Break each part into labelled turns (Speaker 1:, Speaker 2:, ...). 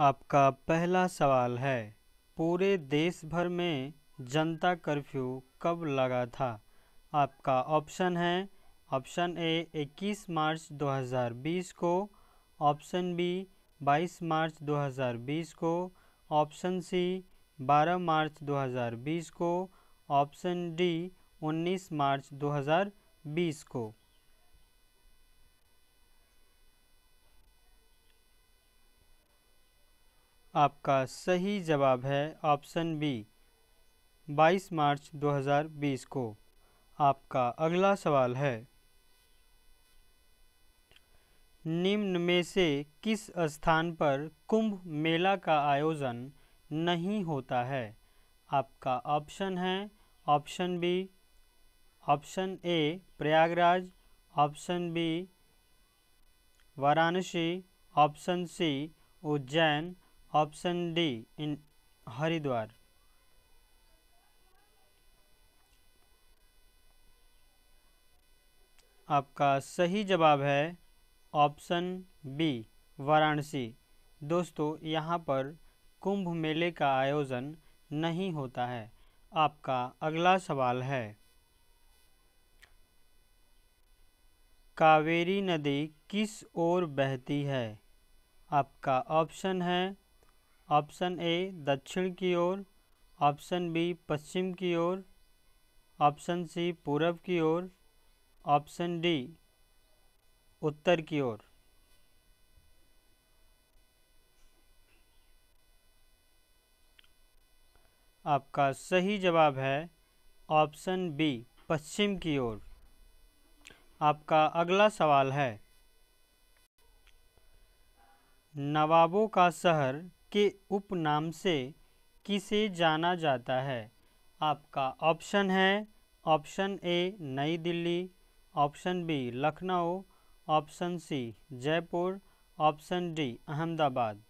Speaker 1: आपका पहला सवाल है पूरे देश भर में जनता कर्फ्यू कब लगा था आपका ऑप्शन है ऑप्शन ए 21 मार्च 2020 को ऑप्शन बी 22 मार्च 2020 को ऑप्शन सी 12 मार्च 2020 को ऑप्शन डी 19 मार्च 2020 को आपका सही जवाब है ऑप्शन बी 22 मार्च 2020 को आपका अगला सवाल है निम्न में से किस स्थान पर कुंभ मेला का आयोजन नहीं होता है आपका ऑप्शन है option B option A Prayagraj option B Varanasi option C Ujjain option D इन हरिद्वार आपका सही जवाब है ऑप्शन बी वाराणसी दोस्तों यहाँ पर कुंभ मेले का आयोजन नहीं होता है आपका अगला सवाल है कावेरी नदी किस ओर बहती है आपका ऑप्शन है ऑप्शन ए दक्षिण की ओर ऑप्शन बी पश्चिम की ओर ऑप्शन सी पूरब की ओर ऑप्शन डी उत्तर की ओर आपका सही जवाब है ऑप्शन बी पश्चिम की ओर आपका अगला सवाल है नवाबों का शहर के उपनाम से किसे जाना जाता है आपका ऑप्शन है option A Nai Delhi option B Lucknow option C Jaipur option D Ahmedabad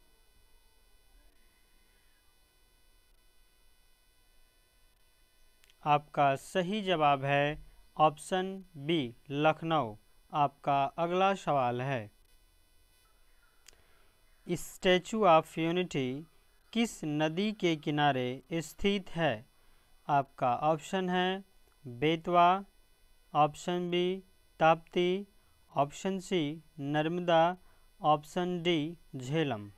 Speaker 1: आपका सही जवाब है ऑप्शन बी लखनऊ आपका अगला सवाल है स्टैचू ऑफ यूनिटी किस नदी के किनारे स्थित है आपका ऑप्शन है Betwa option B Tapti option C Narmada option D Jhelum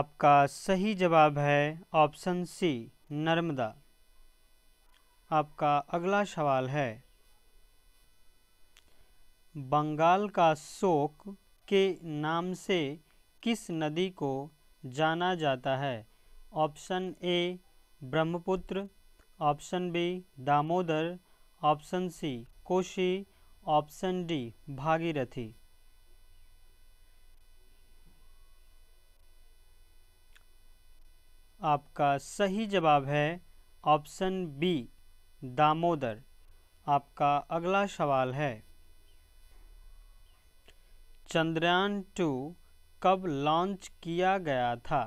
Speaker 1: आपका सही जवाब है ऑप्शन सी नर्मदा आपका अगला सवाल है बंगाल का शोक के नाम से किस नदी को जाना जाता है option A Brahmaputra option B Damodar option C Kosi option D Bhagirathi आपका सही जवाब है ऑप्शन बी दामोदर आपका अगला सवाल है चंद्रयान टू कब लॉन्च किया गया था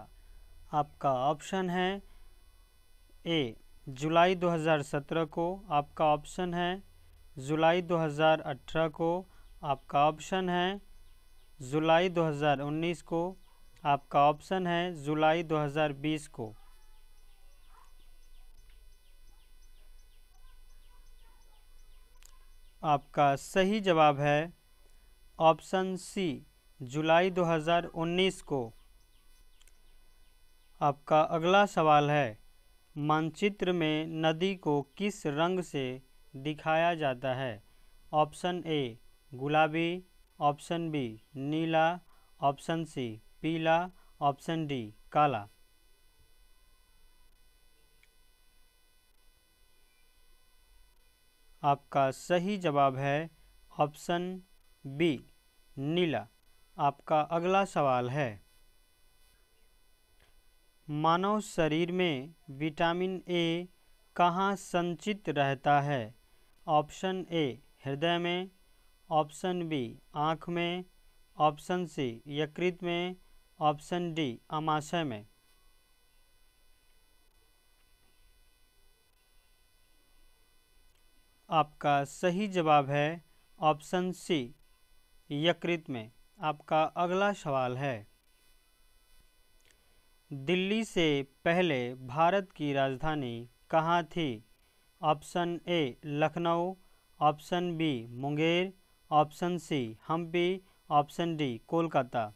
Speaker 1: आपका ऑप्शन है ए जुलाई 2017 को आपका ऑप्शन है जुलाई 2018 को आपका ऑप्शन है जुलाई 2019 को आपका ऑप्शन है जुलाई 2020 को आपका सही जवाब है ऑप्शन सी जुलाई 2019 को आपका अगला सवाल है मानचित्र में नदी को किस रंग से दिखाया जाता है ऑप्शन ए गुलाबी ऑप्शन बी नीला ऑप्शन सी पीला ऑप्शन डी काला आपका सही जवाब है ऑप्शन बी नीला आपका अगला सवाल है मानव शरीर में विटामिन ए कहाँ संचित रहता है ऑप्शन ए हृदय में ऑप्शन बी आँख में ऑप्शन सी यकृत में ऑप्शन डी अमाशय में आपका सही जवाब है ऑप्शन सी यकृत में आपका अगला सवाल है दिल्ली से पहले भारत की राजधानी कहाँ थी option A Lucknow option B Munger option C Hampi option D Kolkata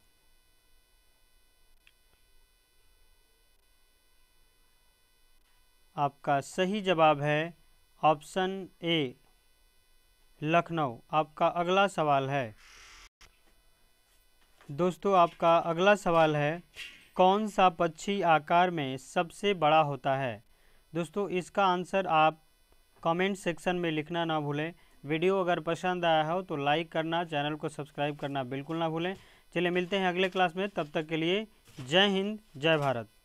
Speaker 1: आपका सही जवाब है ऑप्शन ए लखनऊ आपका अगला सवाल है दोस्तों आपका अगला सवाल है कौन सा पक्षी आकार में सबसे बड़ा होता है दोस्तों इसका आंसर आप कमेंट सेक्शन में लिखना ना भूलें वीडियो अगर पसंद आया हो तो लाइक करना चैनल को सब्सक्राइब करना बिल्कुल ना भूलें चलिए मिलते हैं अगले क्लास में तब तक के लिए जय हिंद जय भारत